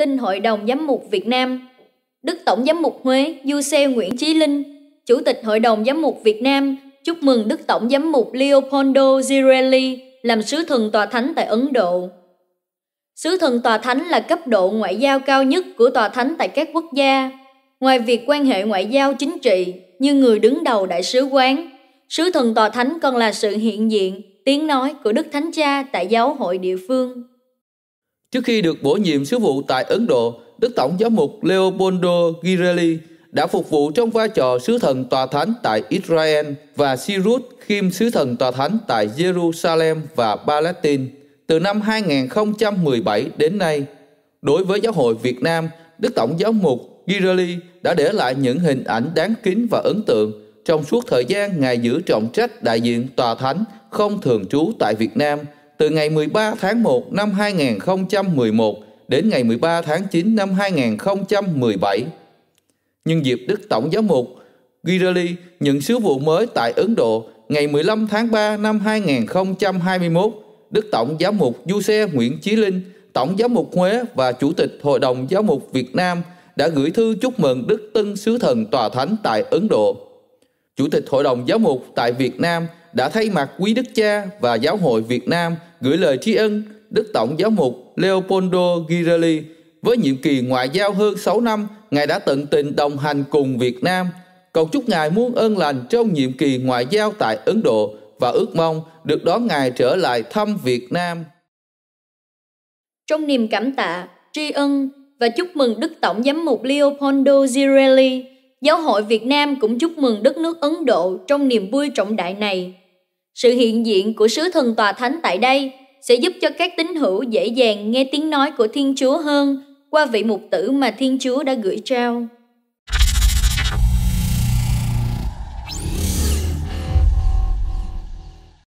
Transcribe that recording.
tin Hội đồng Giám mục Việt Nam, Đức Tổng Giám mục Huế Du Xe Nguyễn Chí Linh, Chủ tịch Hội đồng Giám mục Việt Nam, chúc mừng Đức Tổng Giám mục Leopoldo Zirelli làm sứ thần tòa thánh tại Ấn Độ. Sứ thần tòa thánh là cấp độ ngoại giao cao nhất của tòa thánh tại các quốc gia. Ngoài việc quan hệ ngoại giao chính trị như người đứng đầu đại sứ quán, sứ thần tòa thánh còn là sự hiện diện, tiếng nói của Đức Thánh Cha tại giáo hội địa phương. Trước khi được bổ nhiệm sứ vụ tại Ấn Độ, Đức Tổng giám mục Leopoldo Girelli đã phục vụ trong vai trò sứ thần tòa thánh tại Israel và Sirut Kim sứ thần tòa thánh tại Jerusalem và Palestine từ năm 2017 đến nay. Đối với giáo hội Việt Nam, Đức Tổng giám mục Girelli đã để lại những hình ảnh đáng kính và ấn tượng trong suốt thời gian Ngài giữ trọng trách đại diện tòa thánh không thường trú tại Việt Nam – từ ngày 13 tháng 1 năm 2011 đến ngày 13 tháng 9 năm 2017. Nhân dịp Đức Tổng giám mục Girali nhận sứ vụ mới tại Ấn Độ ngày 15 tháng 3 năm 2021, Đức Tổng giám mục Du Xe Nguyễn Chí Linh, Tổng giám mục Huế và Chủ tịch Hội đồng Giám mục Việt Nam đã gửi thư chúc mừng Đức Tân Sứ Thần Tòa Thánh tại Ấn Độ. Chủ tịch Hội đồng Giám mục tại Việt Nam đã thay mặt quý đức cha và giáo hội Việt Nam – gửi lời tri ân Đức Tổng Giáo mục Leopoldo Girelli với nhiệm kỳ ngoại giao hơn 6 năm, Ngài đã tận tình đồng hành cùng Việt Nam. Cầu chúc Ngài muôn ơn lành trong nhiệm kỳ ngoại giao tại Ấn Độ và ước mong được đón Ngài trở lại thăm Việt Nam. Trong niềm cảm tạ, tri ân và chúc mừng Đức Tổng Giám mục Leopoldo Girelli, Giáo hội Việt Nam cũng chúc mừng đất nước Ấn Độ trong niềm vui trọng đại này sự hiện diện của sứ thần tòa thánh tại đây sẽ giúp cho các tín hữu dễ dàng nghe tiếng nói của Thiên Chúa hơn qua vị mục tử mà Thiên Chúa đã gửi trao.